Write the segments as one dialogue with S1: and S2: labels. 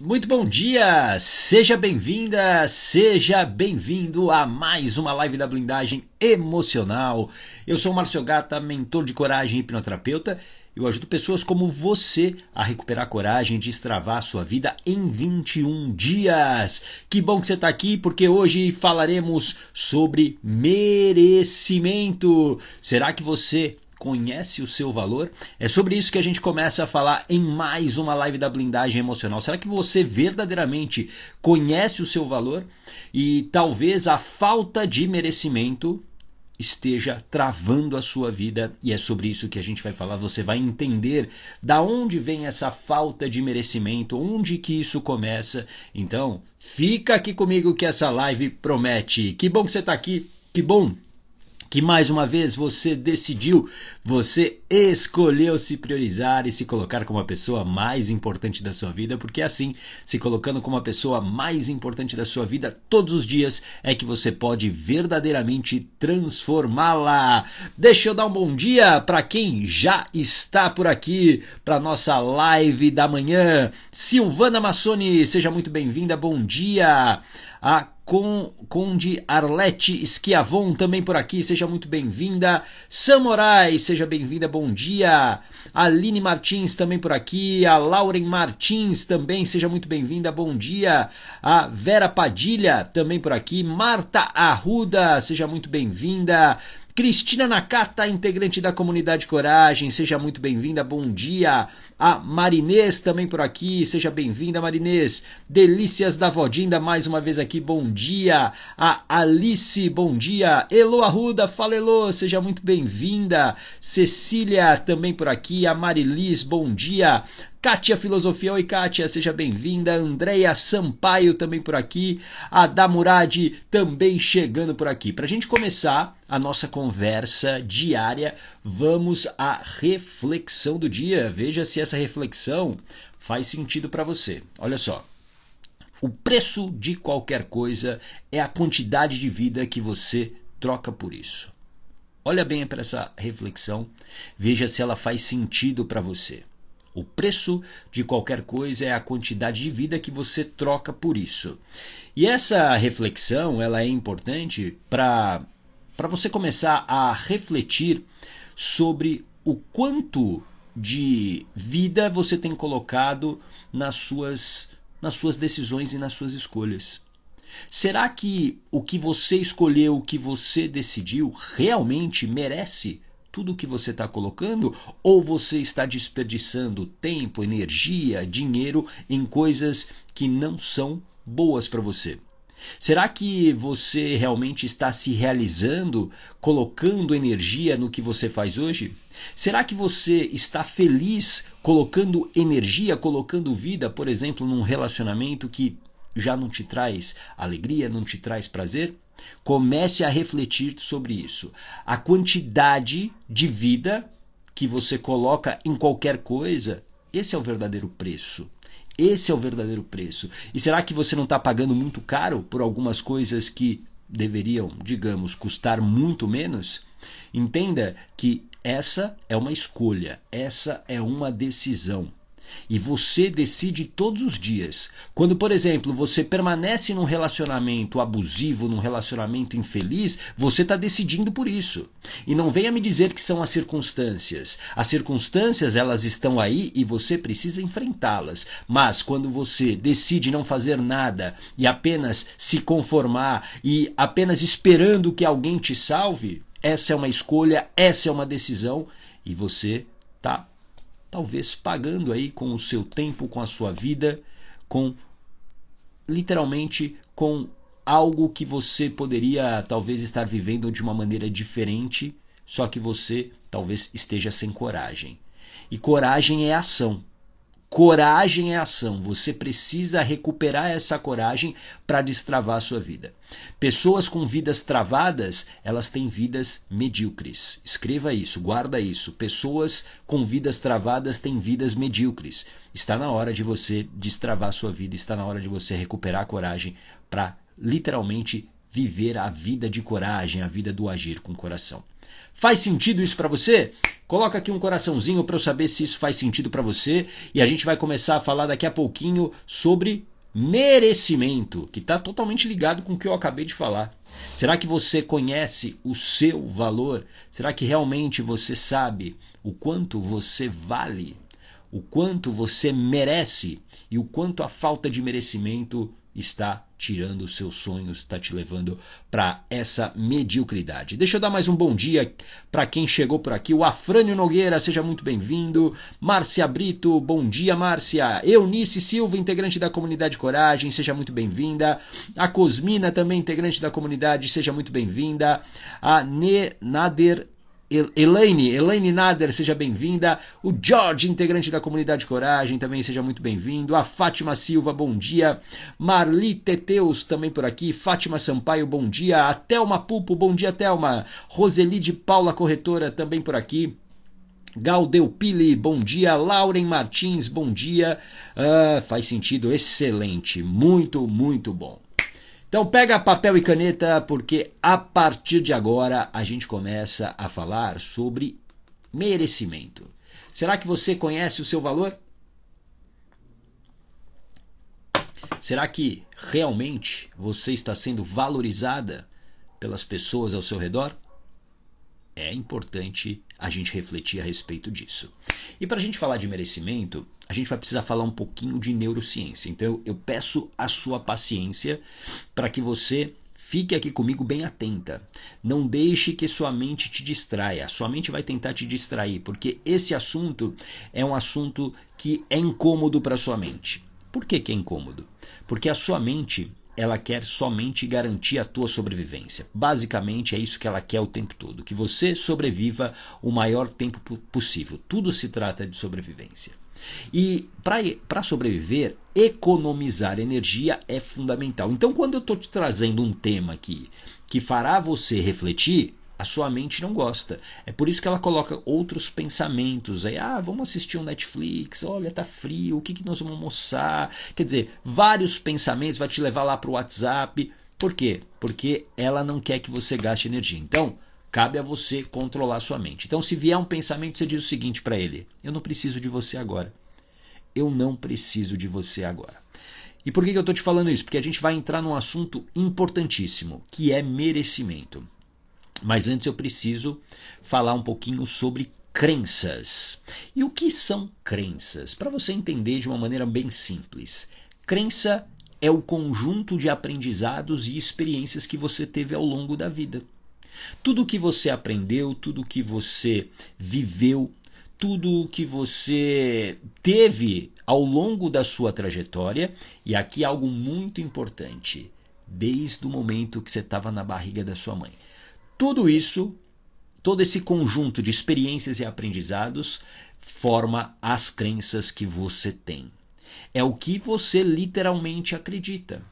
S1: Muito bom dia! Seja bem-vinda, seja bem-vindo a mais uma live da blindagem emocional. Eu sou o Márcio Gata, mentor de coragem e hipnoterapeuta. Eu ajudo pessoas como você a recuperar a coragem de destravar a sua vida em 21 dias. Que bom que você está aqui, porque hoje falaremos sobre merecimento. Será que você conhece o seu valor? É sobre isso que a gente começa a falar em mais uma live da blindagem emocional. Será que você verdadeiramente conhece o seu valor? E talvez a falta de merecimento esteja travando a sua vida e é sobre isso que a gente vai falar. Você vai entender da onde vem essa falta de merecimento, onde que isso começa. Então, fica aqui comigo que essa live promete. Que bom que você está aqui. Que bom que mais uma vez você decidiu, você escolheu se priorizar e se colocar como a pessoa mais importante da sua vida, porque é assim, se colocando como a pessoa mais importante da sua vida todos os dias, é que você pode verdadeiramente transformá-la. Deixa eu dar um bom dia para quem já está por aqui para nossa live da manhã. Silvana Massoni, seja muito bem-vinda. Bom dia. A com Conde Arlete Esquiavon também por aqui, seja muito bem-vinda. Samurai, seja bem-vinda, bom dia. Aline Martins também por aqui, a Lauren Martins também, seja muito bem-vinda, bom dia. A Vera Padilha também por aqui, Marta Arruda, seja muito bem-vinda. Cristina Nakata, integrante da comunidade Coragem, seja muito bem-vinda, bom dia. A Marinês também por aqui, seja bem-vinda, Marinês. Delícias da Vodinda, mais uma vez aqui, bom dia. A Alice, bom dia. Elo Arruda, fala Elo, seja muito bem-vinda. Cecília também por aqui, a Marilis, bom dia. Kátia Filosofia. Oi, Kátia, seja bem-vinda. Andréia Sampaio também por aqui. A Damurad também chegando por aqui. Para a gente começar a nossa conversa diária, vamos à reflexão do dia. Veja se essa reflexão faz sentido para você. Olha só. O preço de qualquer coisa é a quantidade de vida que você troca por isso. Olha bem para essa reflexão, veja se ela faz sentido para você. O preço de qualquer coisa é a quantidade de vida que você troca por isso. E essa reflexão ela é importante para você começar a refletir sobre o quanto de vida você tem colocado nas suas, nas suas decisões e nas suas escolhas. Será que o que você escolheu, o que você decidiu, realmente merece tudo o que você está colocando? Ou você está desperdiçando tempo, energia, dinheiro em coisas que não são boas para você? Será que você realmente está se realizando, colocando energia no que você faz hoje? Será que você está feliz colocando energia, colocando vida, por exemplo, num relacionamento que já não te traz alegria, não te traz prazer? Comece a refletir sobre isso. A quantidade de vida que você coloca em qualquer coisa, esse é o verdadeiro preço. Esse é o verdadeiro preço. E será que você não está pagando muito caro por algumas coisas que deveriam, digamos, custar muito menos? Entenda que essa é uma escolha, essa é uma decisão. E você decide todos os dias. Quando, por exemplo, você permanece num relacionamento abusivo, num relacionamento infeliz, você está decidindo por isso. E não venha me dizer que são as circunstâncias. As circunstâncias, elas estão aí e você precisa enfrentá-las. Mas quando você decide não fazer nada e apenas se conformar e apenas esperando que alguém te salve, essa é uma escolha, essa é uma decisão e você tá talvez pagando aí com o seu tempo, com a sua vida, com literalmente com algo que você poderia talvez estar vivendo de uma maneira diferente, só que você talvez esteja sem coragem. E coragem é ação. Coragem é ação. Você precisa recuperar essa coragem para destravar a sua vida. Pessoas com vidas travadas, elas têm vidas medíocres. Escreva isso, guarda isso. Pessoas com vidas travadas têm vidas medíocres. Está na hora de você destravar a sua vida, está na hora de você recuperar a coragem para literalmente viver a vida de coragem, a vida do agir com o coração. Faz sentido isso para você? Coloca aqui um coraçãozinho para eu saber se isso faz sentido para você e a gente vai começar a falar daqui a pouquinho sobre merecimento, que está totalmente ligado com o que eu acabei de falar. Será que você conhece o seu valor? Será que realmente você sabe o quanto você vale? O quanto você merece e o quanto a falta de merecimento está tirando os seus sonhos, está te levando para essa mediocridade. Deixa eu dar mais um bom dia para quem chegou por aqui. O Afrânio Nogueira, seja muito bem-vindo. Márcia Brito, bom dia, Márcia. Eunice Silva, integrante da comunidade Coragem, seja muito bem-vinda. A Cosmina, também integrante da comunidade, seja muito bem-vinda. A Nenader Elaine, Elaine Nader, seja bem-vinda. O George, integrante da comunidade Coragem, também seja muito bem-vindo. A Fátima Silva, bom dia. Marli Teteus, também por aqui. Fátima Sampaio, bom dia. A Thelma Pupo, bom dia, Thelma. Roseli de Paula Corretora, também por aqui. Galdeu Pili, bom dia. Lauren Martins, bom dia. Uh, faz sentido, excelente. Muito, muito bom. Então pega papel e caneta porque a partir de agora a gente começa a falar sobre merecimento. Será que você conhece o seu valor? Será que realmente você está sendo valorizada pelas pessoas ao seu redor? É importante a gente refletir a respeito disso. E para a gente falar de merecimento, a gente vai precisar falar um pouquinho de neurociência. Então eu peço a sua paciência para que você Fique aqui comigo bem atenta. Não deixe que sua mente te distraia. Sua mente vai tentar te distrair, porque esse assunto é um assunto que é incômodo para sua mente. Por que, que é incômodo? Porque a sua mente ela quer somente garantir a tua sobrevivência. Basicamente é isso que ela quer o tempo todo, que você sobreviva o maior tempo possível. Tudo se trata de sobrevivência. E para sobreviver, economizar energia é fundamental. Então, quando eu estou te trazendo um tema aqui que fará você refletir, sua mente não gosta. É por isso que ela coloca outros pensamentos. Aí, ah, vamos assistir um Netflix, olha, tá frio, o que, que nós vamos almoçar? Quer dizer, vários pensamentos vai te levar lá para o WhatsApp. Por quê? Porque ela não quer que você gaste energia. Então, cabe a você controlar a sua mente. Então, se vier um pensamento, você diz o seguinte para ele: Eu não preciso de você agora. Eu não preciso de você agora. E por que eu estou te falando isso? Porque a gente vai entrar num assunto importantíssimo, que é merecimento. Mas antes eu preciso falar um pouquinho sobre crenças. E o que são crenças? Para você entender de uma maneira bem simples. Crença é o conjunto de aprendizados e experiências que você teve ao longo da vida. Tudo o que você aprendeu, tudo o que você viveu, tudo o que você teve ao longo da sua trajetória, e aqui algo muito importante, desde o momento que você estava na barriga da sua mãe. Tudo isso, todo esse conjunto de experiências e aprendizados forma as crenças que você tem. É o que você literalmente acredita.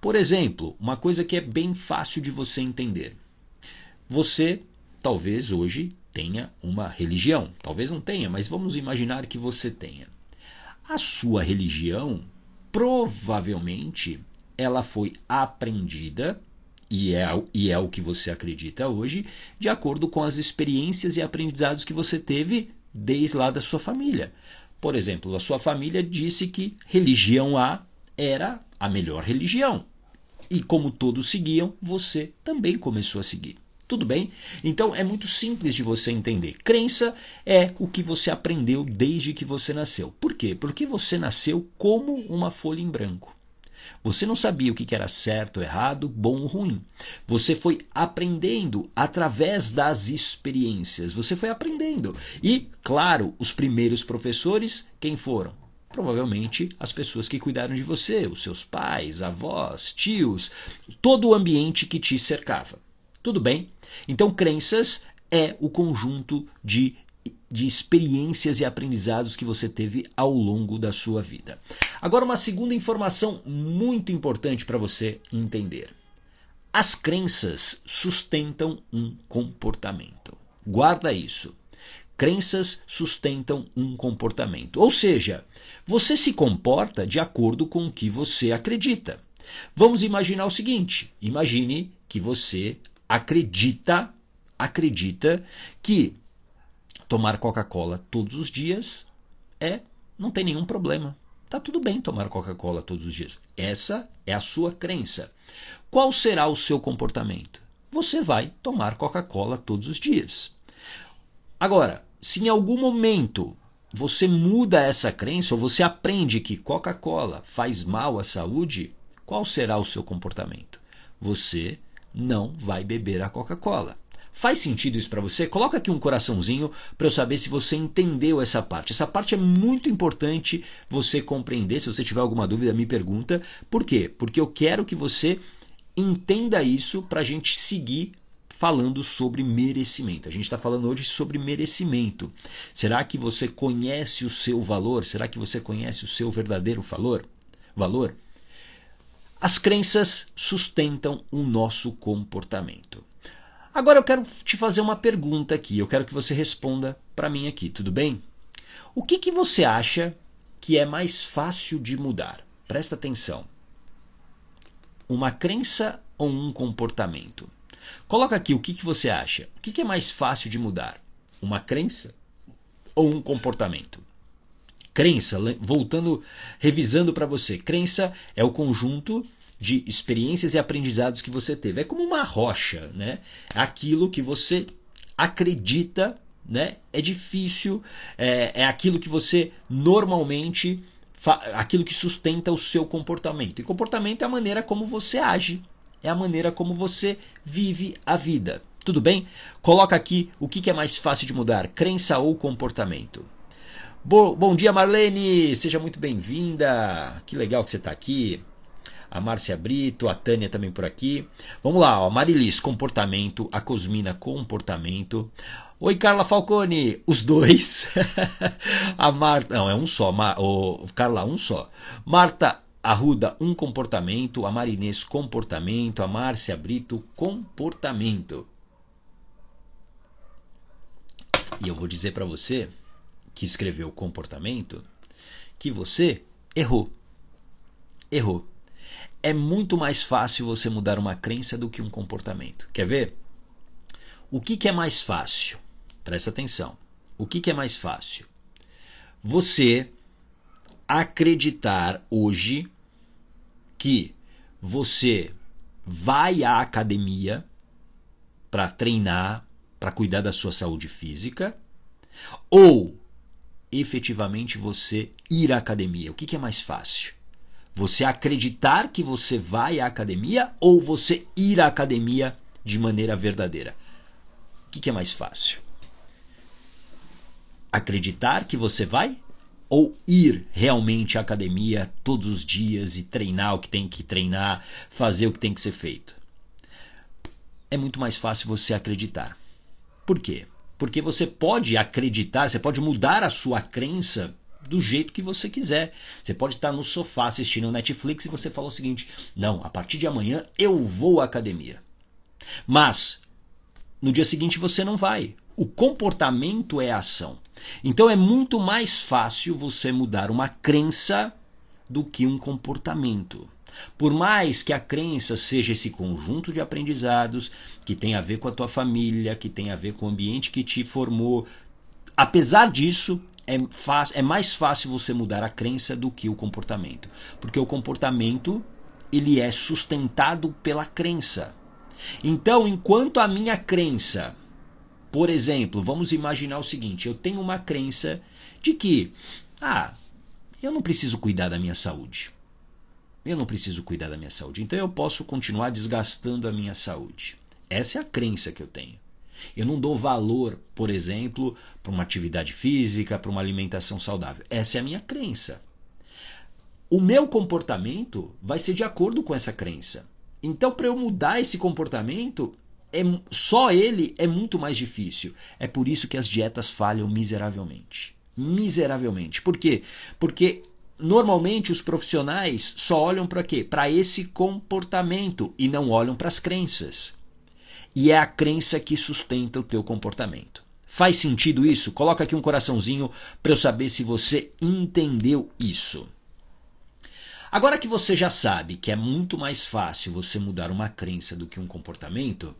S1: Por exemplo, uma coisa que é bem fácil de você entender. Você talvez hoje tenha uma religião, talvez não tenha, mas vamos imaginar que você tenha. A sua religião provavelmente ela foi aprendida e é, e é o que você acredita hoje, de acordo com as experiências e aprendizados que você teve desde lá da sua família. Por exemplo, a sua família disse que religião A era a melhor religião. E como todos seguiam, você também começou a seguir. Tudo bem? Então é muito simples de você entender. Crença é o que você aprendeu desde que você nasceu. Por quê? Porque você nasceu como uma folha em branco. Você não sabia o que era certo, errado, bom ou ruim. Você foi aprendendo através das experiências. Você foi aprendendo. E, claro, os primeiros professores, quem foram? Provavelmente as pessoas que cuidaram de você, os seus pais, avós, tios, todo o ambiente que te cercava. Tudo bem? Então, crenças é o conjunto de de experiências e aprendizados que você teve ao longo da sua vida. Agora, uma segunda informação muito importante para você entender: as crenças sustentam um comportamento. Guarda isso. Crenças sustentam um comportamento. Ou seja, você se comporta de acordo com o que você acredita. Vamos imaginar o seguinte: imagine que você acredita, acredita que Tomar Coca-Cola todos os dias é, não tem nenhum problema. Tá tudo bem tomar Coca-Cola todos os dias. Essa é a sua crença. Qual será o seu comportamento? Você vai tomar Coca-Cola todos os dias. Agora, se em algum momento você muda essa crença ou você aprende que Coca-Cola faz mal à saúde, qual será o seu comportamento? Você não vai beber a Coca-Cola. Faz sentido isso para você? Coloca aqui um coraçãozinho para eu saber se você entendeu essa parte. Essa parte é muito importante você compreender. Se você tiver alguma dúvida, me pergunta. Por quê? Porque eu quero que você entenda isso para a gente seguir falando sobre merecimento. A gente está falando hoje sobre merecimento. Será que você conhece o seu valor? Será que você conhece o seu verdadeiro valor? Valor? As crenças sustentam o nosso comportamento. Agora eu quero te fazer uma pergunta aqui, eu quero que você responda para mim aqui, tudo bem? O que, que você acha que é mais fácil de mudar? Presta atenção. Uma crença ou um comportamento? Coloca aqui o que, que você acha. O que, que é mais fácil de mudar? Uma crença ou um comportamento? Crença, voltando, revisando para você. Crença é o conjunto de experiências e aprendizados que você teve. É como uma rocha, né? Aquilo que você acredita, né? É difícil, é, é aquilo que você normalmente aquilo que sustenta o seu comportamento. E comportamento é a maneira como você age, é a maneira como você vive a vida. Tudo bem? Coloca aqui o que é mais fácil de mudar, crença ou comportamento. Bo bom dia, Marlene! Seja muito bem-vinda! Que legal que você está aqui a Márcia Brito, a Tânia também por aqui. Vamos lá, ó, Marilis, comportamento, a Cosmina, comportamento. Oi, Carla Falcone, os dois. a Marta, não, é um só, Mar, o, Carla, um só. Marta Arruda, um comportamento, a Marinês, comportamento, a Márcia Brito, comportamento. E eu vou dizer para você que escreveu comportamento que você errou. Errou. É muito mais fácil você mudar uma crença do que um comportamento. Quer ver? O que, que é mais fácil? Presta atenção. O que, que é mais fácil? Você acreditar hoje que você vai à academia para treinar, para cuidar da sua saúde física, ou efetivamente você ir à academia? O que, que é mais fácil? Você acreditar que você vai à academia ou você ir à academia de maneira verdadeira? O que, que é mais fácil? Acreditar que você vai ou ir realmente à academia todos os dias e treinar o que tem que treinar, fazer o que tem que ser feito? É muito mais fácil você acreditar. Por quê? Porque você pode acreditar, você pode mudar a sua crença do jeito que você quiser. Você pode estar no sofá assistindo Netflix e você fala o seguinte: não, a partir de amanhã eu vou à academia. Mas no dia seguinte você não vai. O comportamento é a ação. Então é muito mais fácil você mudar uma crença do que um comportamento. Por mais que a crença seja esse conjunto de aprendizados que tem a ver com a tua família, que tem a ver com o ambiente que te formou, apesar disso, é, é mais fácil você mudar a crença do que o comportamento. Porque o comportamento ele é sustentado pela crença. Então, enquanto a minha crença, por exemplo, vamos imaginar o seguinte: eu tenho uma crença de que, ah, eu não preciso cuidar da minha saúde. Eu não preciso cuidar da minha saúde, então eu posso continuar desgastando a minha saúde. Essa é a crença que eu tenho. Eu não dou valor, por exemplo, para uma atividade física, para uma alimentação saudável. Essa é a minha crença. O meu comportamento vai ser de acordo com essa crença. Então, para eu mudar esse comportamento, é, só ele é muito mais difícil. É por isso que as dietas falham miseravelmente. Miseravelmente. Por quê? Porque normalmente os profissionais só olham para quê? Para esse comportamento e não olham para as crenças e é a crença que sustenta o teu comportamento. Faz sentido isso? Coloca aqui um coraçãozinho para eu saber se você entendeu isso. Agora que você já sabe que é muito mais fácil você mudar uma crença do que um comportamento,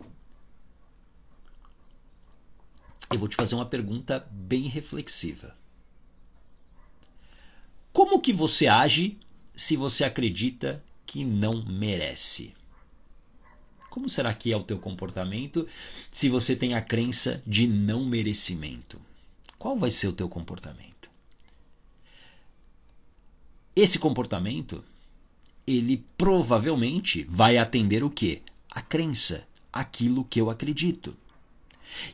S1: eu vou te fazer uma pergunta bem reflexiva. Como que você age se você acredita que não merece? Como será que é o teu comportamento se você tem a crença de não merecimento? Qual vai ser o teu comportamento? Esse comportamento, ele provavelmente vai atender o quê? A crença, aquilo que eu acredito.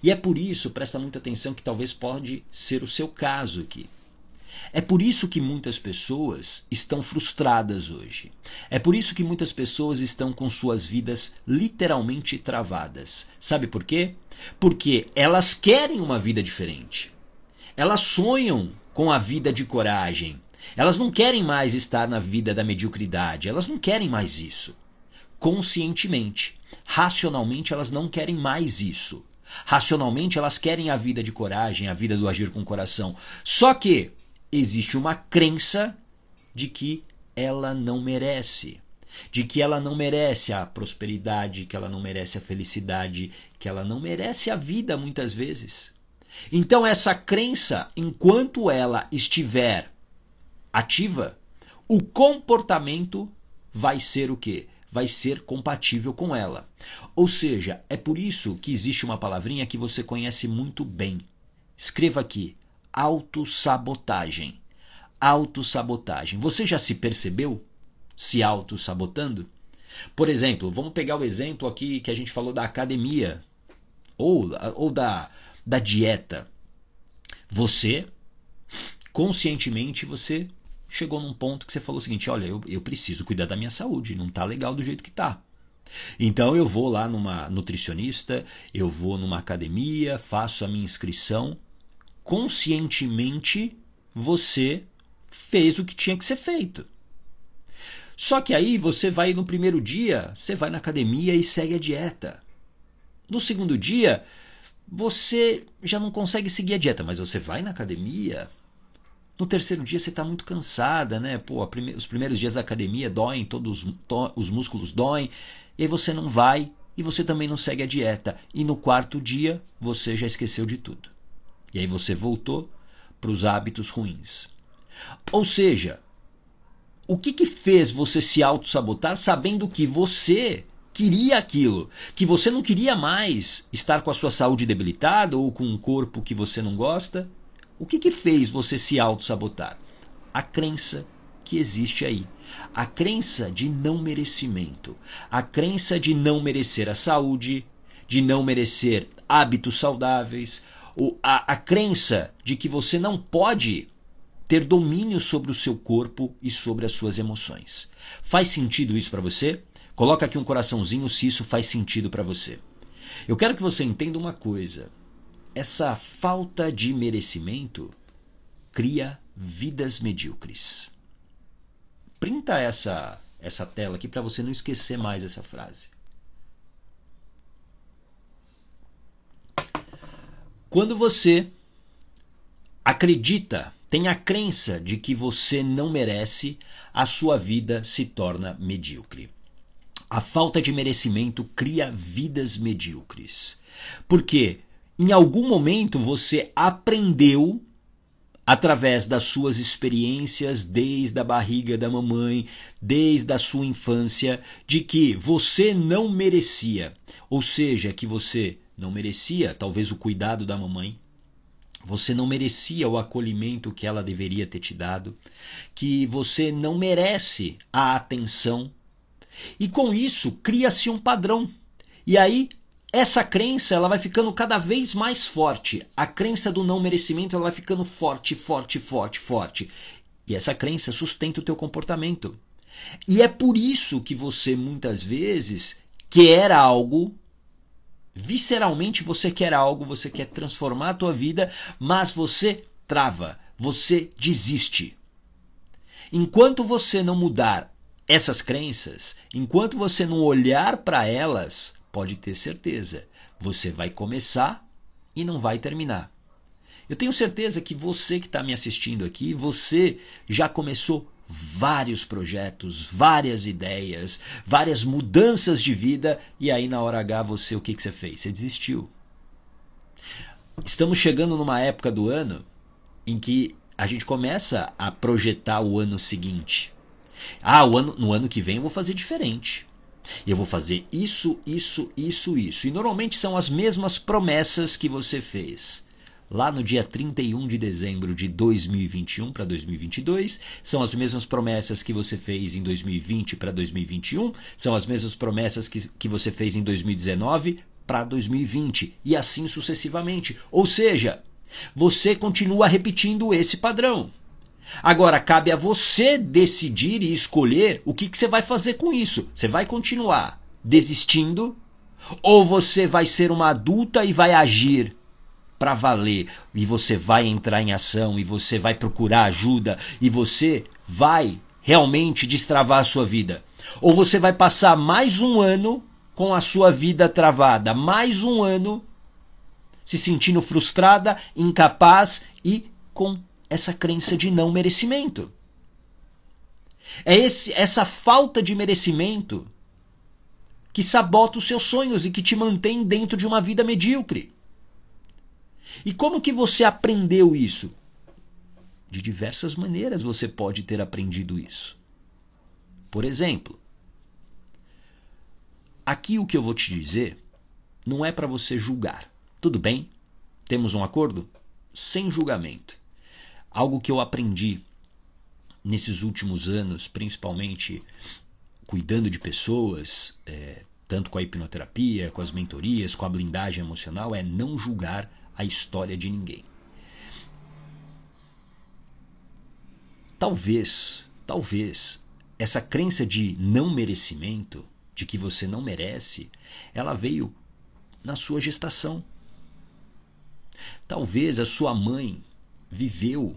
S1: E é por isso, presta muita atenção, que talvez pode ser o seu caso aqui. É por isso que muitas pessoas estão frustradas hoje. É por isso que muitas pessoas estão com suas vidas literalmente travadas. Sabe por quê? Porque elas querem uma vida diferente. Elas sonham com a vida de coragem. Elas não querem mais estar na vida da mediocridade. Elas não querem mais isso. Conscientemente, racionalmente, elas não querem mais isso. Racionalmente, elas querem a vida de coragem, a vida do agir com o coração. Só que existe uma crença de que ela não merece, de que ela não merece a prosperidade, que ela não merece a felicidade, que ela não merece a vida muitas vezes. Então essa crença, enquanto ela estiver ativa, o comportamento vai ser o quê? Vai ser compatível com ela. Ou seja, é por isso que existe uma palavrinha que você conhece muito bem. Escreva aqui: autossabotagem. Autossabotagem. Você já se percebeu se autossabotando? Por exemplo, vamos pegar o exemplo aqui que a gente falou da academia ou, ou da, da dieta. Você, conscientemente, você chegou num ponto que você falou o seguinte: olha, eu, eu preciso cuidar da minha saúde, não tá legal do jeito que tá. Então eu vou lá numa nutricionista, eu vou numa academia, faço a minha inscrição conscientemente você fez o que tinha que ser feito. Só que aí você vai no primeiro dia, você vai na academia e segue a dieta. No segundo dia, você já não consegue seguir a dieta, mas você vai na academia. No terceiro dia você está muito cansada, né? Pô, prime... os primeiros dias da academia doem, todos os músculos doem, e aí você não vai e você também não segue a dieta. E no quarto dia você já esqueceu de tudo. E aí você voltou para os hábitos ruins. Ou seja, o que, que fez você se auto-sabotar sabendo que você queria aquilo, que você não queria mais estar com a sua saúde debilitada ou com um corpo que você não gosta? O que, que fez você se auto-sabotar? A crença que existe aí. A crença de não merecimento, a crença de não merecer a saúde, de não merecer hábitos saudáveis, o, a, a crença de que você não pode ter domínio sobre o seu corpo e sobre as suas emoções. Faz sentido isso para você? Coloca aqui um coraçãozinho se isso faz sentido para você. Eu quero que você entenda uma coisa. Essa falta de merecimento cria vidas medíocres. Printa essa essa tela aqui para você não esquecer mais essa frase. Quando você acredita, tem a crença de que você não merece, a sua vida se torna medíocre. A falta de merecimento cria vidas medíocres. Porque em algum momento você aprendeu através das suas experiências desde a barriga da mamãe, desde a sua infância, de que você não merecia, ou seja, que você não merecia talvez o cuidado da mamãe. Você não merecia o acolhimento que ela deveria ter te dado, que você não merece a atenção. E com isso cria-se um padrão. E aí essa crença ela vai ficando cada vez mais forte. A crença do não merecimento ela vai ficando forte, forte, forte, forte. E essa crença sustenta o teu comportamento. E é por isso que você muitas vezes quer algo visceralmente você quer algo, você quer transformar a tua vida, mas você trava, você desiste. Enquanto você não mudar essas crenças, enquanto você não olhar para elas, pode ter certeza, você vai começar e não vai terminar. Eu tenho certeza que você que está me assistindo aqui, você já começou vários projetos, várias ideias, várias mudanças de vida e aí na hora H você o que, que você fez? Você desistiu. Estamos chegando numa época do ano em que a gente começa a projetar o ano seguinte. Ah, o ano, no ano que vem eu vou fazer diferente. Eu vou fazer isso, isso, isso, isso. E normalmente são as mesmas promessas que você fez lá no dia 31 de dezembro de 2021 para 2022. São as mesmas promessas que você fez em 2020 para 2021, são as mesmas promessas que, que você fez em 2019 para 2020 e assim sucessivamente. Ou seja, você continua repetindo esse padrão. Agora, cabe a você decidir e escolher o que, que você vai fazer com isso. Você vai continuar desistindo ou você vai ser uma adulta e vai agir para valer e você vai entrar em ação e você vai procurar ajuda e você vai realmente destravar a sua vida. Ou você vai passar mais um ano com a sua vida travada, mais um ano se sentindo frustrada, incapaz e com essa crença de não merecimento. É esse, essa falta de merecimento que sabota os seus sonhos e que te mantém dentro de uma vida medíocre. E como que você aprendeu isso? De diversas maneiras você pode ter aprendido isso. Por exemplo, aqui o que eu vou te dizer não é para você julgar. Tudo bem? Temos um acordo? Sem julgamento. Algo que eu aprendi nesses últimos anos, principalmente cuidando de pessoas, é, tanto com a hipnoterapia, com as mentorias, com a blindagem emocional, é não julgar a história de ninguém. Talvez, talvez, essa crença de não merecimento, de que você não merece, ela veio na sua gestação. Talvez a sua mãe viveu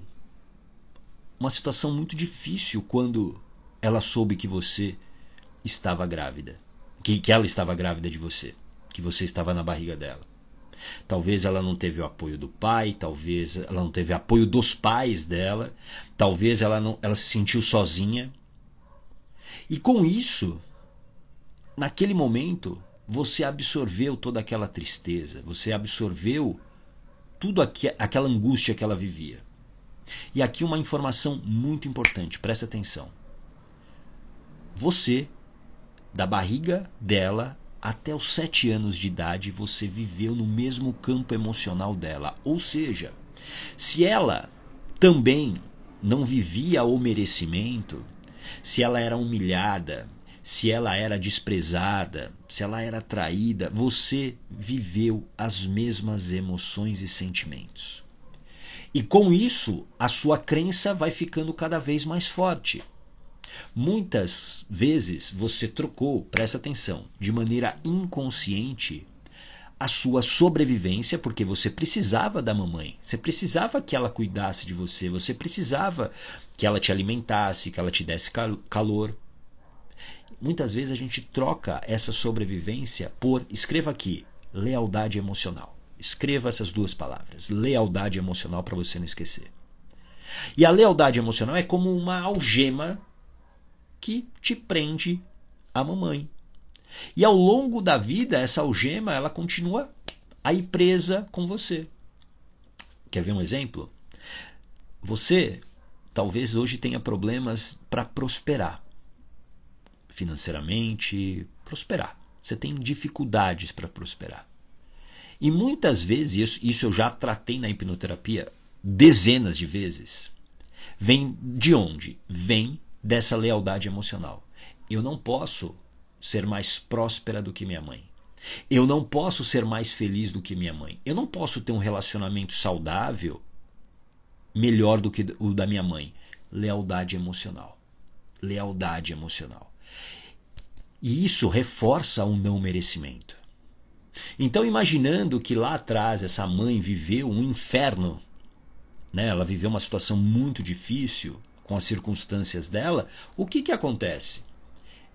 S1: uma situação muito difícil quando ela soube que você estava grávida, que, que ela estava grávida de você, que você estava na barriga dela. Talvez ela não teve o apoio do pai, talvez ela não teve apoio dos pais dela, talvez ela não ela se sentiu sozinha. E com isso, naquele momento, você absorveu toda aquela tristeza, você absorveu tudo aqu aquela angústia que ela vivia. E aqui uma informação muito importante, presta atenção. Você, da barriga dela até os sete anos de idade você viveu no mesmo campo emocional dela. Ou seja, se ela também não vivia o merecimento, se ela era humilhada, se ela era desprezada, se ela era traída, você viveu as mesmas emoções e sentimentos. E com isso, a sua crença vai ficando cada vez mais forte. Muitas vezes você trocou, presta atenção, de maneira inconsciente a sua sobrevivência, porque você precisava da mamãe, você precisava que ela cuidasse de você, você precisava que ela te alimentasse, que ela te desse calor. Muitas vezes a gente troca essa sobrevivência por, escreva aqui, lealdade emocional. Escreva essas duas palavras, lealdade emocional, para você não esquecer. E a lealdade emocional é como uma algema que te prende à mamãe. E ao longo da vida, essa algema ela continua aí presa com você. Quer ver um exemplo? Você talvez hoje tenha problemas para prosperar financeiramente, prosperar. Você tem dificuldades para prosperar. E muitas vezes, isso, isso eu já tratei na hipnoterapia dezenas de vezes, vem de onde? Vem dessa lealdade emocional. Eu não posso ser mais próspera do que minha mãe. Eu não posso ser mais feliz do que minha mãe. Eu não posso ter um relacionamento saudável melhor do que o da minha mãe. Lealdade emocional. Lealdade emocional. E isso reforça o um não merecimento. Então, imaginando que lá atrás essa mãe viveu um inferno, né? ela viveu uma situação muito difícil com as circunstâncias dela, o que, que acontece?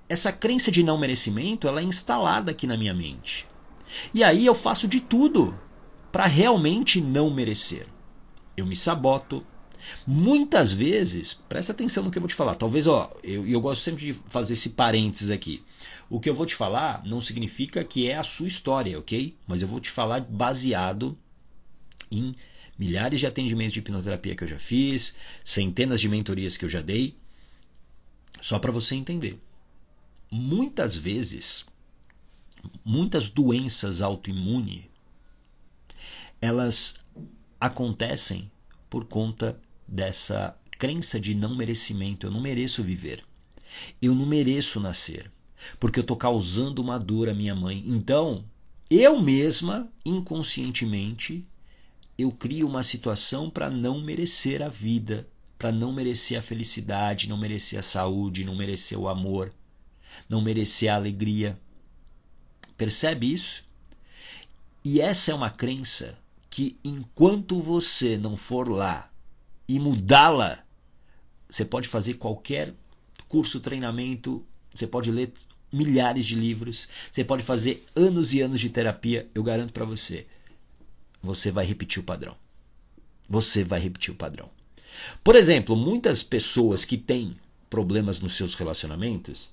S1: Essa crença de não merecimento ela é instalada aqui na minha mente. E aí eu faço de tudo para realmente não merecer. Eu me saboto. Muitas vezes, presta atenção no que eu vou te falar. Talvez, ó, eu, eu gosto sempre de fazer esse parênteses aqui. O que eu vou te falar não significa que é a sua história, ok? Mas eu vou te falar baseado em milhares de atendimentos de hipnoterapia que eu já fiz, centenas de mentorias que eu já dei. Só para você entender. Muitas vezes, muitas doenças autoimunes, elas acontecem por conta dessa crença de não merecimento. Eu não mereço viver. Eu não mereço nascer. Porque eu estou causando uma dor à minha mãe. Então, eu mesma, inconscientemente, eu crio uma situação para não merecer a vida, para não merecer a felicidade, não merecer a saúde, não merecer o amor, não merecer a alegria. Percebe isso? E essa é uma crença que enquanto você não for lá e mudá-la, você pode fazer qualquer curso, treinamento, você pode ler milhares de livros, você pode fazer anos e anos de terapia, eu garanto para você você vai repetir o padrão. Você vai repetir o padrão. Por exemplo, muitas pessoas que têm problemas nos seus relacionamentos,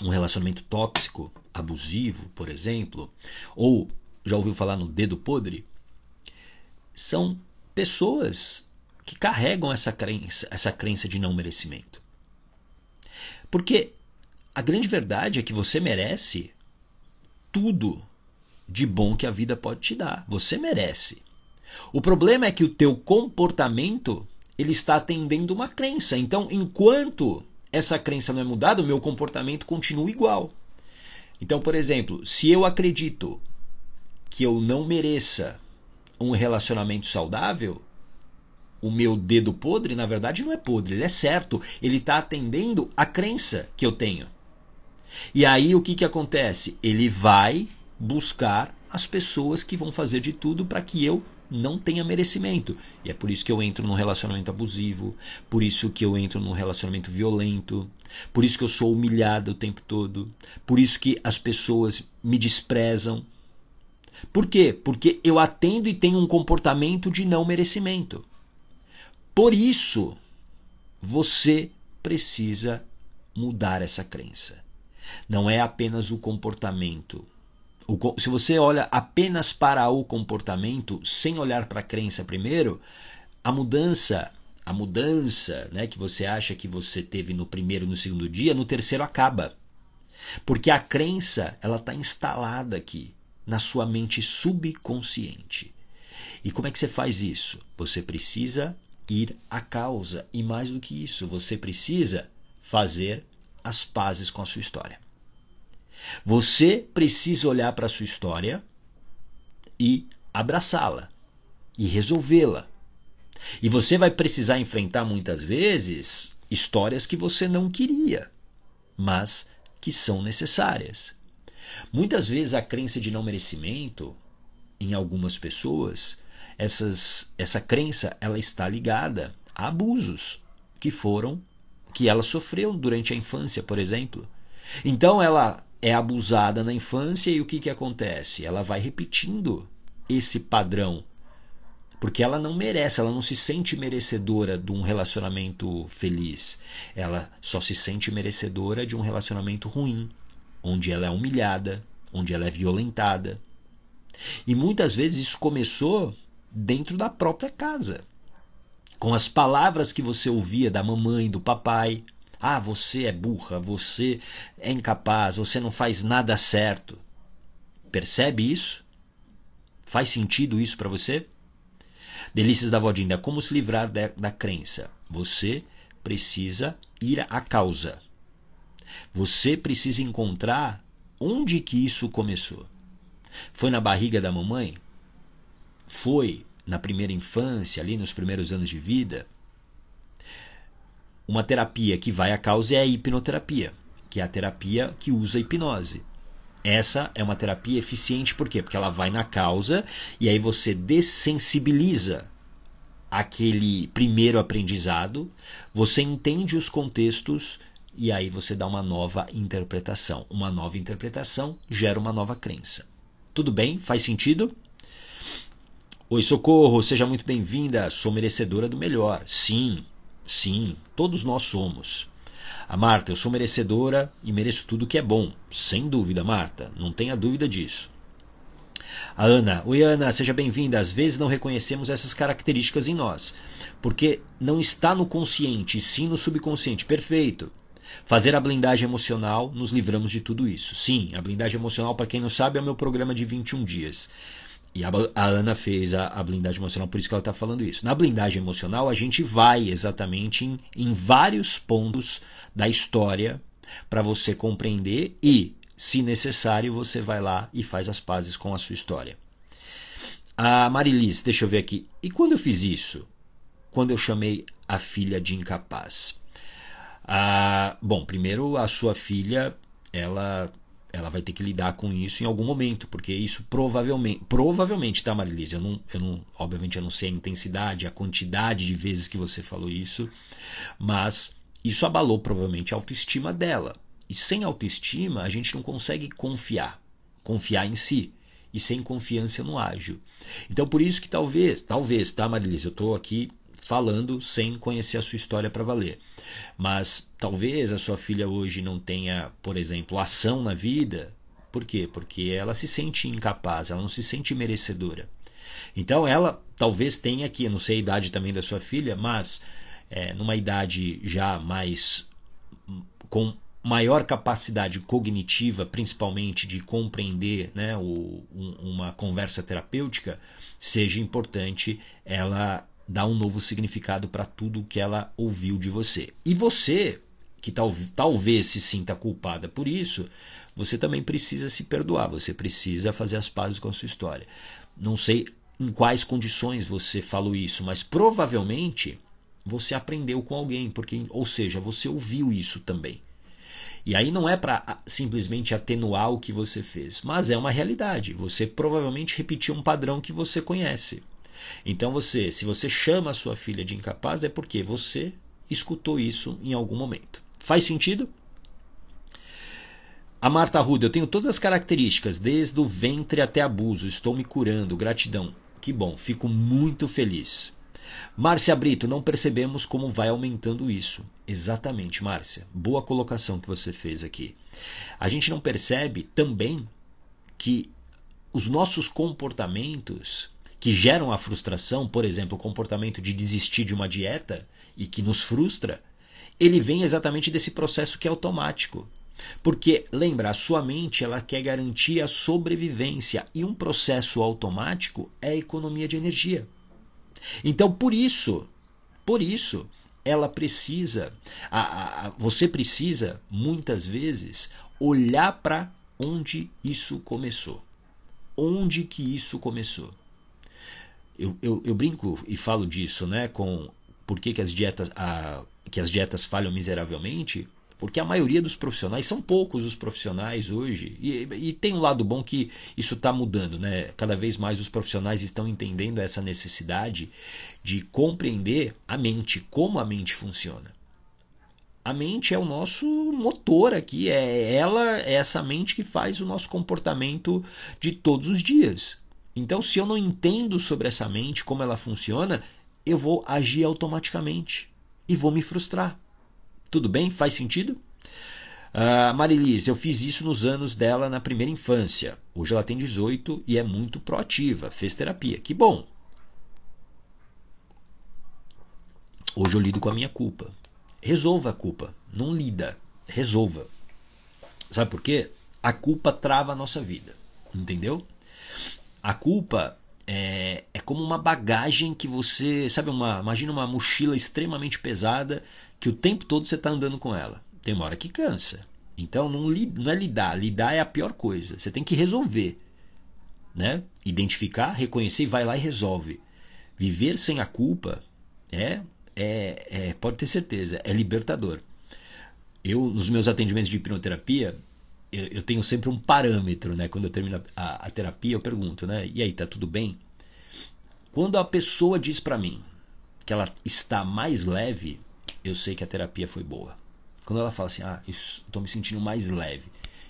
S1: um relacionamento tóxico, abusivo, por exemplo, ou já ouviu falar no dedo podre, são pessoas que carregam essa crença, essa crença de não merecimento. Porque a grande verdade é que você merece tudo de bom que a vida pode te dar. Você merece. O problema é que o teu comportamento ele está atendendo uma crença. Então, enquanto essa crença não é mudada, o meu comportamento continua igual. Então, por exemplo, se eu acredito que eu não mereça um relacionamento saudável, o meu dedo podre, na verdade, não é podre, ele é certo. Ele está atendendo a crença que eu tenho. E aí o que, que acontece? Ele vai buscar as pessoas que vão fazer de tudo para que eu não tenha merecimento. E é por isso que eu entro num relacionamento abusivo, por isso que eu entro num relacionamento violento, por isso que eu sou humilhado o tempo todo, por isso que as pessoas me desprezam. Por quê? Porque eu atendo e tenho um comportamento de não merecimento. Por isso, você precisa mudar essa crença. Não é apenas o comportamento, se você olha apenas para o comportamento, sem olhar para a crença primeiro, a mudança, a mudança, né, que você acha que você teve no primeiro, no segundo dia, no terceiro acaba. Porque a crença, ela está instalada aqui na sua mente subconsciente. E como é que você faz isso? Você precisa ir à causa e mais do que isso, você precisa fazer as pazes com a sua história. Você precisa olhar para a sua história e abraçá-la e resolvê-la. E você vai precisar enfrentar muitas vezes histórias que você não queria, mas que são necessárias. Muitas vezes a crença de não merecimento em algumas pessoas, essas, essa crença ela está ligada a abusos que foram que ela sofreu durante a infância, por exemplo. Então ela é abusada na infância e o que, que acontece? Ela vai repetindo esse padrão. Porque ela não merece, ela não se sente merecedora de um relacionamento feliz. Ela só se sente merecedora de um relacionamento ruim, onde ela é humilhada, onde ela é violentada. E muitas vezes isso começou dentro da própria casa, com as palavras que você ouvia da mamãe, do papai, ah, você é burra, você é incapaz, você não faz nada certo. Percebe isso? Faz sentido isso para você? Delícias da Vodinda, como se livrar da, da crença? Você precisa ir à causa. Você precisa encontrar onde que isso começou. Foi na barriga da mamãe? Foi na primeira infância, ali nos primeiros anos de vida? Uma terapia que vai à causa é a hipnoterapia, que é a terapia que usa hipnose. Essa é uma terapia eficiente, por quê? Porque ela vai na causa e aí você dessensibiliza aquele primeiro aprendizado, você entende os contextos e aí você dá uma nova interpretação. Uma nova interpretação gera uma nova crença. Tudo bem? Faz sentido? Oi, socorro, seja muito bem-vinda. Sou merecedora do melhor. Sim, Sim, todos nós somos. A Marta, eu sou merecedora e mereço tudo que é bom. Sem dúvida, Marta, não tenha dúvida disso. A Ana, oi Ana, seja bem-vinda. Às vezes não reconhecemos essas características em nós, porque não está no consciente, sim no subconsciente. Perfeito. Fazer a blindagem emocional, nos livramos de tudo isso. Sim, a blindagem emocional, para quem não sabe, é o meu programa de 21 dias. E a, a Ana fez a, a, blindagem emocional, por isso que ela está falando isso. Na blindagem emocional, a gente vai exatamente em, em vários pontos da história para você compreender e, se necessário, você vai lá e faz as pazes com a sua história. A Marilis, deixa eu ver aqui. E quando eu fiz isso? Quando eu chamei a filha de incapaz? Ah, bom, primeiro a sua filha, ela ela vai ter que lidar com isso em algum momento, porque isso provavelmente, provavelmente, tá, Marilise? Eu não, eu não, obviamente eu não sei a intensidade, a quantidade de vezes que você falou isso, mas isso abalou provavelmente a autoestima dela. E sem autoestima, a gente não consegue confiar, confiar em si. E sem confiança no ágil. Então por isso que talvez, talvez, tá, Marilise? Eu tô aqui falando sem conhecer a sua história para valer. Mas talvez a sua filha hoje não tenha, por exemplo, ação na vida. Por quê? Porque ela se sente incapaz, ela não se sente merecedora. Então ela talvez tenha aqui, não sei a idade também da sua filha, mas é, numa idade já mais com maior capacidade cognitiva, principalmente de compreender né, o, um, uma conversa terapêutica, seja importante ela dá um novo significado para tudo que ela ouviu de você. E você, que tal, talvez se sinta culpada por isso, você também precisa se perdoar, você precisa fazer as pazes com a sua história. Não sei em quais condições você falou isso, mas provavelmente você aprendeu com alguém, porque ou seja, você ouviu isso também. E aí não é para ah, simplesmente atenuar o que você fez, mas é uma realidade. Você provavelmente repetiu um padrão que você conhece. Então você, se você chama a sua filha de incapaz, é porque você escutou isso em algum momento. Faz sentido? A Marta Ruda, eu tenho todas as características, desde o ventre até abuso, estou me curando, gratidão. Que bom, fico muito feliz. Márcia Brito, não percebemos como vai aumentando isso. Exatamente, Márcia. Boa colocação que você fez aqui. A gente não percebe também que os nossos comportamentos que geram a frustração, por exemplo, o comportamento de desistir de uma dieta e que nos frustra, ele vem exatamente desse processo que é automático. Porque, lembra, a sua mente ela quer garantir a sobrevivência e um processo automático é economia de energia. Então, por isso, por isso, ela precisa, a, a, você precisa, muitas vezes, olhar para onde isso começou. Onde que isso começou? Eu, eu, eu brinco e falo disso, né? Com por que, que as dietas a, que as dietas falham miseravelmente, porque a maioria dos profissionais, são poucos os profissionais hoje, e, e tem um lado bom que isso está mudando, né? Cada vez mais os profissionais estão entendendo essa necessidade de compreender a mente, como a mente funciona. A mente é o nosso motor aqui, é ela, é essa mente que faz o nosso comportamento de todos os dias. Então, se eu não entendo sobre essa mente, como ela funciona, eu vou agir automaticamente e vou me frustrar. Tudo bem? Faz sentido? Uh, ah, Marilis, eu fiz isso nos anos dela na primeira infância. Hoje ela tem 18 e é muito proativa. Fez terapia. Que bom. Hoje eu lido com a minha culpa. Resolva a culpa. Não lida. Resolva. Sabe por quê? A culpa trava a nossa vida. Entendeu? A culpa é, é, como uma bagagem que você, sabe, uma, imagina uma mochila extremamente pesada que o tempo todo você está andando com ela. Tem uma hora que cansa. Então não, não é lidar, lidar é a pior coisa. Você tem que resolver, né? Identificar, reconhecer, vai lá e resolve. Viver sem a culpa é, é, é pode ter certeza, é libertador. Eu nos meus atendimentos de hipnoterapia eu, eu tenho sempre um parâmetro, né? Quando eu termino a, a, terapia, eu pergunto, né? E aí, tá tudo bem? Quando a pessoa diz para mim que ela está mais leve, eu sei que a terapia foi boa. Quando ela fala assim, ah, estou me sentindo mais leve,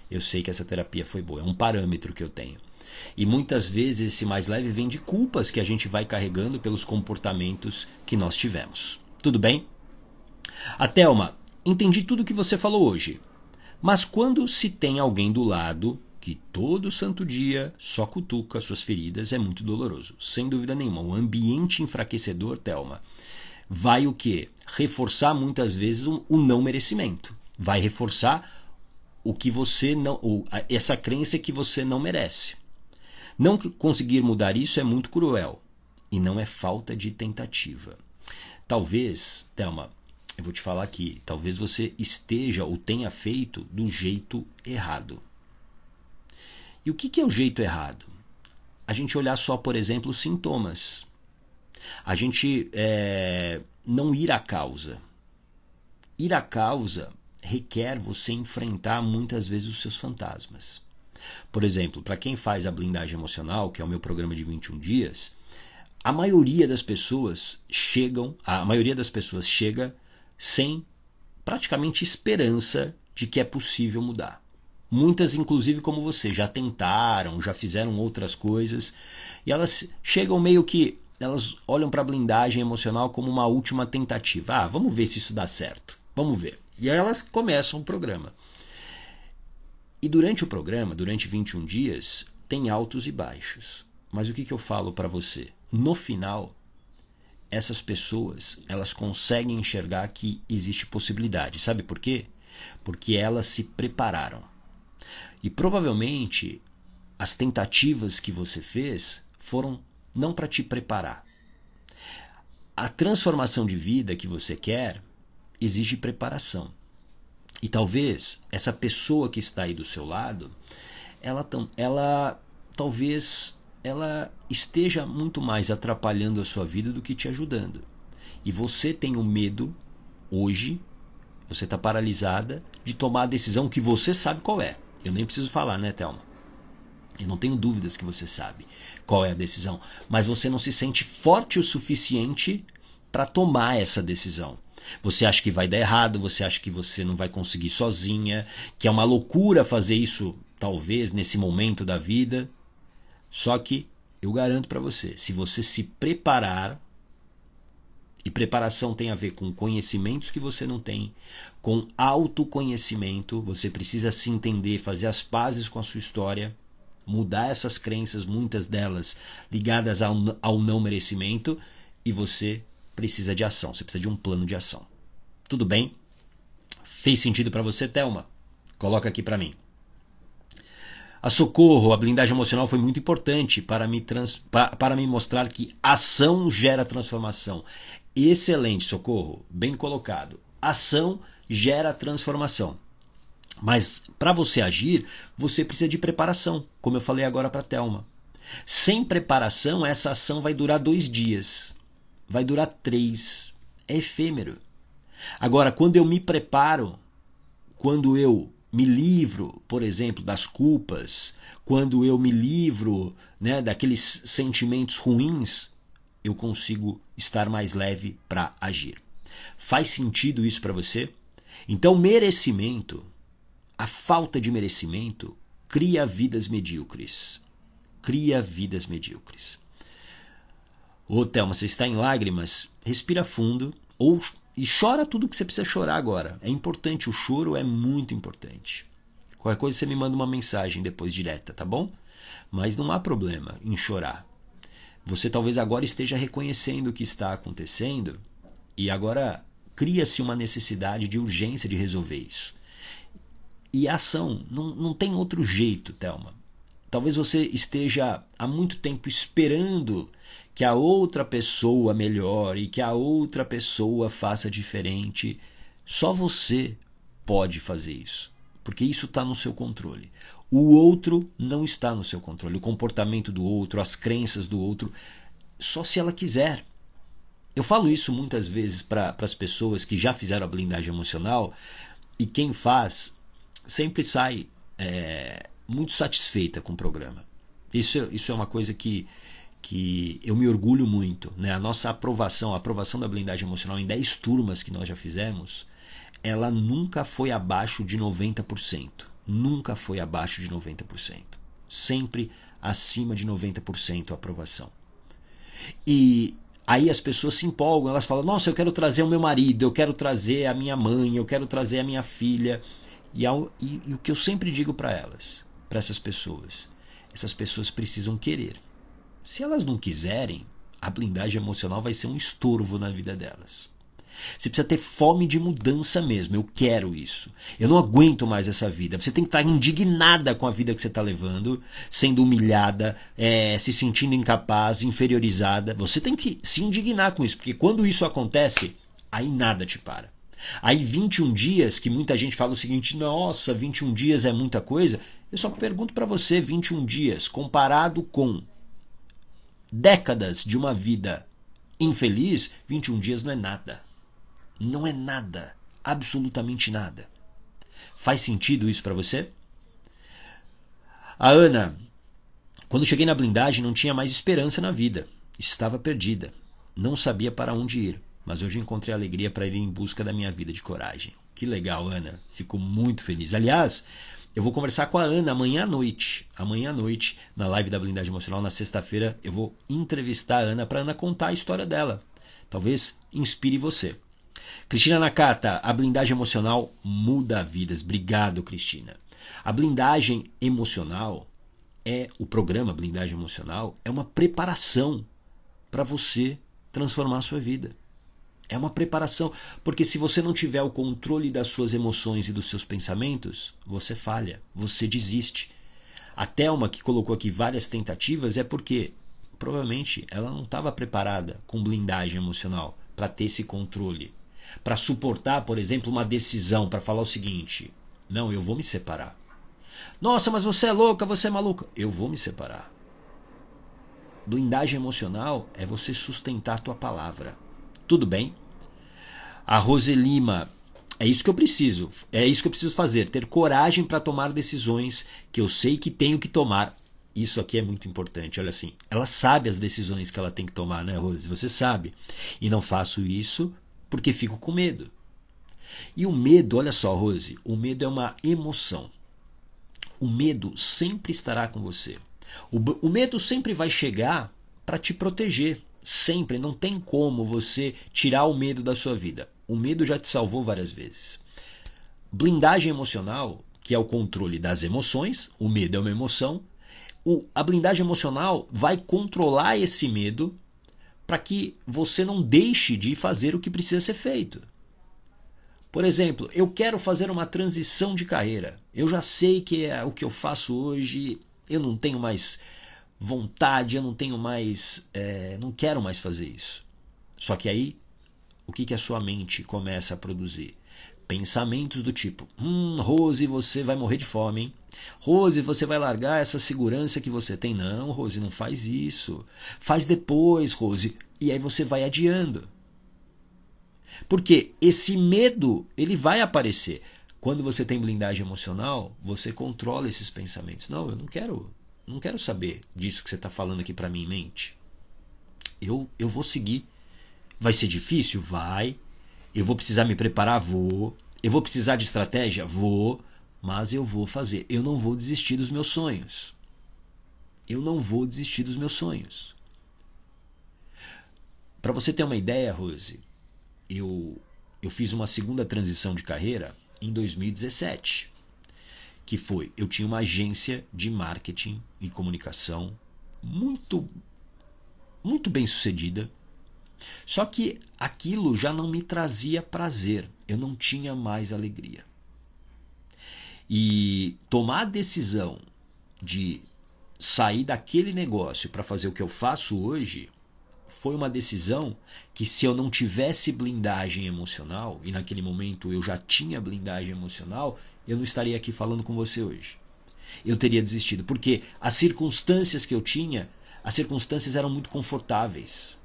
S1: eu sei que essa terapia foi boa. É um parâmetro que eu tenho. E muitas vezes esse mais leve vem de culpas que a gente vai carregando pelos comportamentos que nós tivemos. Tudo bem? A Thelma, entendi tudo que você falou hoje. Mas quando se tem alguém do lado que todo santo dia só cutuca suas feridas é muito doloroso, sem dúvida nenhuma. O ambiente enfraquecedor, Telma, vai o que reforçar muitas vezes o não merecimento, vai reforçar o que você não, ou essa crença que você não merece. Não conseguir mudar isso é muito cruel e não é falta de tentativa. Talvez, Thelma, eu vou te falar aqui, talvez você esteja ou tenha feito do jeito errado. E o que, que é o jeito errado? A gente olhar só, por exemplo, os sintomas. A gente é, não ir à causa. Ir à causa requer você enfrentar muitas vezes os seus fantasmas. Por exemplo, para quem faz a blindagem emocional, que é o meu programa de 21 dias, a maioria das pessoas chegam, a maioria das pessoas chega sem praticamente esperança de que é possível mudar. Muitas, inclusive, como você, já tentaram, já fizeram outras coisas e elas chegam meio que. Elas olham para a blindagem emocional como uma última tentativa. Ah, vamos ver se isso dá certo. Vamos ver. E aí elas começam o programa. E durante o programa, durante 21 dias, tem altos e baixos. Mas o que, que eu falo para você? No final, essas pessoas elas conseguem enxergar que existe possibilidade. Sabe por quê? Porque elas se prepararam. E provavelmente as tentativas que você fez foram não para te preparar. A transformação de vida que você quer exige preparação. E talvez essa pessoa que está aí do seu lado, ela, ela talvez ela esteja muito mais atrapalhando a sua vida do que te ajudando. E você tem o um medo hoje, você está paralisada de tomar a decisão que você sabe qual é. Eu nem preciso falar, né, Thelma? Eu não tenho dúvidas que você sabe qual é a decisão, mas você não se sente forte o suficiente para tomar essa decisão. Você acha que vai dar errado, você acha que você não vai conseguir sozinha, que é uma loucura fazer isso, talvez, nesse momento da vida. Só que eu garanto para você, se você se preparar, e preparação tem a ver com conhecimentos que você não tem, com autoconhecimento, você precisa se entender, fazer as pazes com a sua história, mudar essas crenças, muitas delas ligadas ao, ao não merecimento, e você precisa de ação, você precisa de um plano de ação. Tudo bem? Fez sentido para você, Thelma? Coloca aqui para mim. A Socorro, a blindagem emocional foi muito importante para me, trans, para, para me mostrar que ação gera transformação. Excelente, Socorro, bem colocado. Ação gera transformação. Mas para você agir, você precisa de preparação, como eu falei agora para a Thelma. Sem preparação, essa ação vai durar dois dias, vai durar três. É efêmero. Agora, quando eu me preparo, quando eu me livro, por exemplo, das culpas, quando eu me livro né, daqueles sentimentos ruins, eu consigo estar mais leve para agir. Faz sentido isso para você? Então, merecimento, a falta de merecimento, cria vidas medíocres. Cria vidas medíocres. Ô, Thelma, você está em lágrimas? Respira fundo ou e chora tudo que você precisa chorar agora. É importante, o choro é muito importante. Qualquer coisa você me manda uma mensagem depois direta, tá bom? Mas não há problema em chorar. Você talvez agora esteja reconhecendo o que está acontecendo e agora cria-se uma necessidade de urgência de resolver isso. E a ação, não, não tem outro jeito, Thelma. Talvez você esteja há muito tempo esperando que a outra pessoa melhore, que a outra pessoa faça diferente. Só você pode fazer isso, porque isso está no seu controle. O outro não está no seu controle. O comportamento do outro, as crenças do outro, só se ela quiser. Eu falo isso muitas vezes para as pessoas que já fizeram a blindagem emocional e quem faz sempre sai é, muito satisfeita com o programa. Isso, isso é uma coisa que que eu me orgulho muito, né? A nossa aprovação, a aprovação da blindagem emocional em 10 turmas que nós já fizemos, ela nunca foi abaixo de 90%. Nunca foi abaixo de 90%. Sempre acima de 90% a aprovação. E aí as pessoas se empolgam, elas falam: "Nossa, eu quero trazer o meu marido, eu quero trazer a minha mãe, eu quero trazer a minha filha". E, ao, e, e o que eu sempre digo para elas, para essas pessoas, essas pessoas precisam querer. Se elas não quiserem, a blindagem emocional vai ser um estorvo na vida delas. Você precisa ter fome de mudança mesmo. Eu quero isso. Eu não aguento mais essa vida. Você tem que estar indignada com a vida que você está levando, sendo humilhada, é, se sentindo incapaz, inferiorizada. Você tem que se indignar com isso, porque quando isso acontece, aí nada te para. Aí 21 dias, que muita gente fala o seguinte: nossa, 21 dias é muita coisa. Eu só pergunto para você: 21 dias comparado com décadas de uma vida infeliz, 21 dias não é nada. Não é nada, absolutamente nada. Faz sentido isso para você? A Ana, quando cheguei na blindagem, não tinha mais esperança na vida. Estava perdida. Não sabia para onde ir, mas hoje encontrei alegria para ir em busca da minha vida de coragem. Que legal, Ana. Fico muito feliz. Aliás, eu vou conversar com a Ana amanhã à noite. Amanhã à noite, na live da Blindagem Emocional, na sexta-feira, eu vou entrevistar a Ana para Ana contar a história dela. Talvez inspire você. Cristina Nakata, a blindagem emocional muda vidas. Obrigado, Cristina. A blindagem emocional é o programa Blindagem Emocional é uma preparação para você transformar a sua vida. É uma preparação, porque se você não tiver o controle das suas emoções e dos seus pensamentos, você falha, você desiste. A Thelma, que colocou aqui várias tentativas, é porque provavelmente ela não estava preparada com blindagem emocional para ter esse controle, para suportar, por exemplo, uma decisão, para falar o seguinte: não, eu vou me separar. Nossa, mas você é louca, você é maluca. Eu vou me separar. Blindagem emocional é você sustentar a tua palavra. Tudo bem, a Roselima, é isso que eu preciso, é isso que eu preciso fazer, ter coragem para tomar decisões que eu sei que tenho que tomar. Isso aqui é muito importante. Olha assim, ela sabe as decisões que ela tem que tomar, né, Rose? Você sabe. E não faço isso porque fico com medo. E o medo, olha só, Rose, o medo é uma emoção. O medo sempre estará com você. O, o medo sempre vai chegar para te proteger. Sempre, não tem como você tirar o medo da sua vida. O medo já te salvou várias vezes. Blindagem emocional, que é o controle das emoções, o medo é uma emoção. O, a blindagem emocional vai controlar esse medo para que você não deixe de fazer o que precisa ser feito. Por exemplo, eu quero fazer uma transição de carreira. Eu já sei que é o que eu faço hoje, eu não tenho mais vontade, eu não tenho mais. É, não quero mais fazer isso. Só que aí o que, que a sua mente começa a produzir? Pensamentos do tipo: Hum, Rose, você vai morrer de fome, hein? Rose, você vai largar essa segurança que você tem. Não, Rose, não faz isso. Faz depois, Rose. E aí você vai adiando. Porque esse medo, ele vai aparecer. Quando você tem blindagem emocional, você controla esses pensamentos. Não, eu não quero, não quero saber disso que você está falando aqui para mim, mente. Eu, eu vou seguir Vai ser difícil? Vai. Eu vou precisar me preparar? Vou. Eu vou precisar de estratégia? Vou. Mas eu vou fazer. Eu não vou desistir dos meus sonhos. Eu não vou desistir dos meus sonhos. Para você ter uma ideia, Rose, eu, eu fiz uma segunda transição de carreira em 2017. Que foi, eu tinha uma agência de marketing e comunicação muito, muito bem sucedida só que aquilo já não me trazia prazer, eu não tinha mais alegria. E tomar a decisão de sair daquele negócio para fazer o que eu faço hoje foi uma decisão que se eu não tivesse blindagem emocional e naquele momento eu já tinha blindagem emocional, eu não estaria aqui falando com você hoje. Eu teria desistido, porque as circunstâncias que eu tinha, as circunstâncias eram muito confortáveis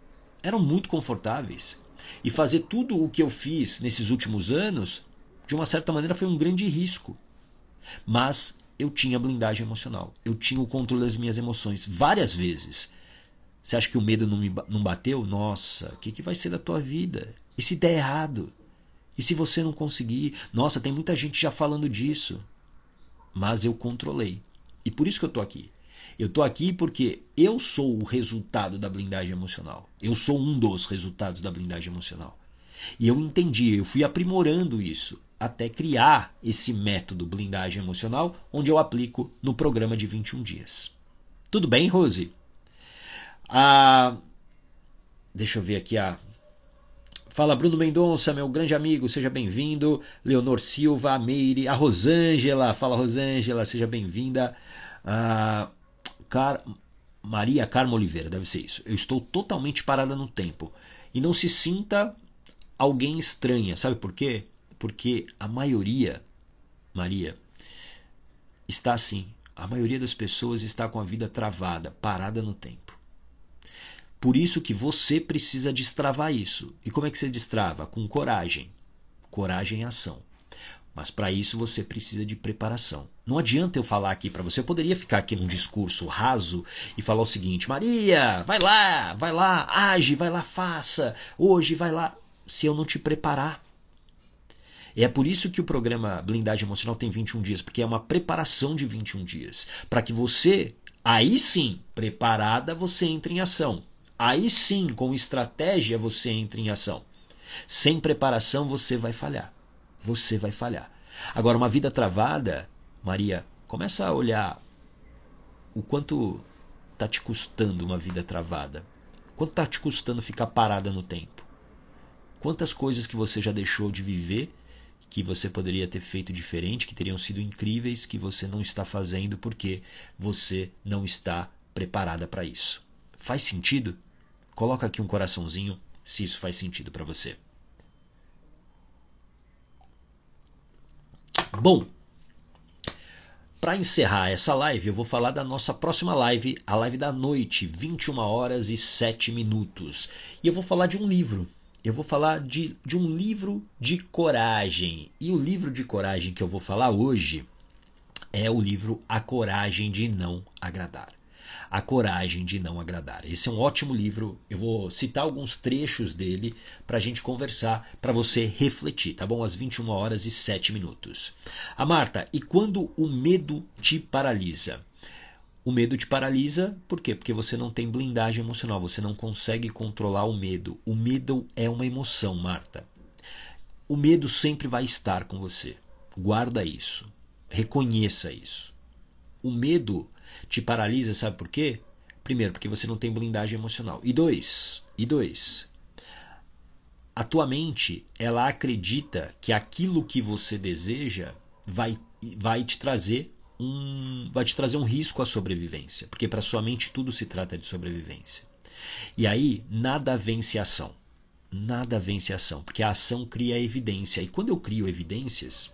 S1: eram muito confortáveis. E fazer tudo o que eu fiz nesses últimos anos, de uma certa maneira, foi um grande risco. Mas eu tinha blindagem emocional. Eu tinha o controle das minhas emoções várias vezes. Você acha que o medo não, me, não bateu? Nossa, o que, que vai ser da tua vida? E se der errado? E se você não conseguir? Nossa, tem muita gente já falando disso. Mas eu controlei. E por isso que eu estou aqui. Eu estou aqui porque eu sou o resultado da blindagem emocional. Eu sou um dos resultados da blindagem emocional. E eu entendi, eu fui aprimorando isso até criar esse método blindagem emocional, onde eu aplico no programa de 21 dias. Tudo bem, Rose? Ah, deixa eu ver aqui a. Ah. Fala Bruno Mendonça, meu grande amigo, seja bem-vindo. Leonor Silva, a Meire, a Rosângela, fala Rosângela, seja bem-vinda. Ah, Car... Maria Carmo Oliveira, deve ser isso. Eu estou totalmente parada no tempo. E não se sinta alguém estranha, sabe por quê? Porque a maioria, Maria, está assim. A maioria das pessoas está com a vida travada, parada no tempo. Por isso que você precisa destravar isso. E como é que você destrava? Com coragem. Coragem e é ação. Mas para isso você precisa de preparação. Não adianta eu falar aqui para você. Eu poderia ficar aqui num discurso raso e falar o seguinte: Maria, vai lá, vai lá, age, vai lá, faça, hoje vai lá. Se eu não te preparar. E é por isso que o programa Blindagem Emocional tem 21 dias, porque é uma preparação de 21 dias. Para que você, aí sim, preparada, você entre em ação. Aí sim, com estratégia, você entra em ação. Sem preparação, você vai falhar. Você vai falhar. Agora, uma vida travada Maria, começa a olhar o quanto tá te custando uma vida travada. Quanto tá te custando ficar parada no tempo? Quantas coisas que você já deixou de viver, que você poderia ter feito diferente, que teriam sido incríveis, que você não está fazendo porque você não está preparada para isso. Faz sentido? Coloca aqui um coraçãozinho se isso faz sentido para você. Bom, para encerrar essa live, eu vou falar da nossa próxima live, a live da noite, 21 horas e 7 minutos. E eu vou falar de um livro. Eu vou falar de, de um livro de coragem. E o livro de coragem que eu vou falar hoje é o livro A Coragem de Não Agradar. A Coragem de Não Agradar. Esse é um ótimo livro, eu vou citar alguns trechos dele para a gente conversar, para você refletir, tá bom? Às 21 horas e 7 minutos. A Marta, e quando o medo te paralisa? O medo te paralisa, por quê? Porque você não tem blindagem emocional, você não consegue controlar o medo. O medo é uma emoção, Marta. O medo sempre vai estar com você. Guarda isso. Reconheça isso. O medo te paralisa, sabe por quê? Primeiro, porque você não tem blindagem emocional. E dois, e dois, a tua mente, ela acredita que aquilo que você deseja vai, vai te trazer um vai te trazer um risco à sobrevivência, porque para sua mente tudo se trata de sobrevivência. E aí nada vence a ação. Nada vence a ação, porque a ação cria evidência. E quando eu crio evidências,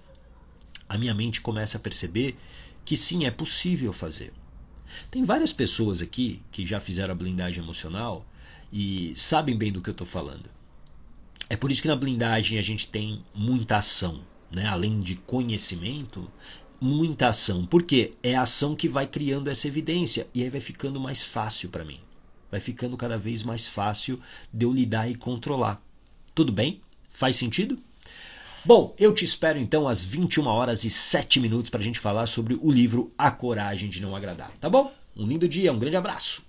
S1: a minha mente começa a perceber que sim, é possível fazer. Tem várias pessoas aqui que já fizeram a blindagem emocional e sabem bem do que eu estou falando. É por isso que na blindagem a gente tem muita ação, né? além de conhecimento, muita ação, porque é a ação que vai criando essa evidência e aí vai ficando mais fácil para mim. Vai ficando cada vez mais fácil de eu lidar e controlar. Tudo bem? Faz sentido? Bom, eu te espero então às 21 horas e 7 minutos para a gente falar sobre o livro A Coragem de Não Agradar, tá bom? Um lindo dia, um grande abraço!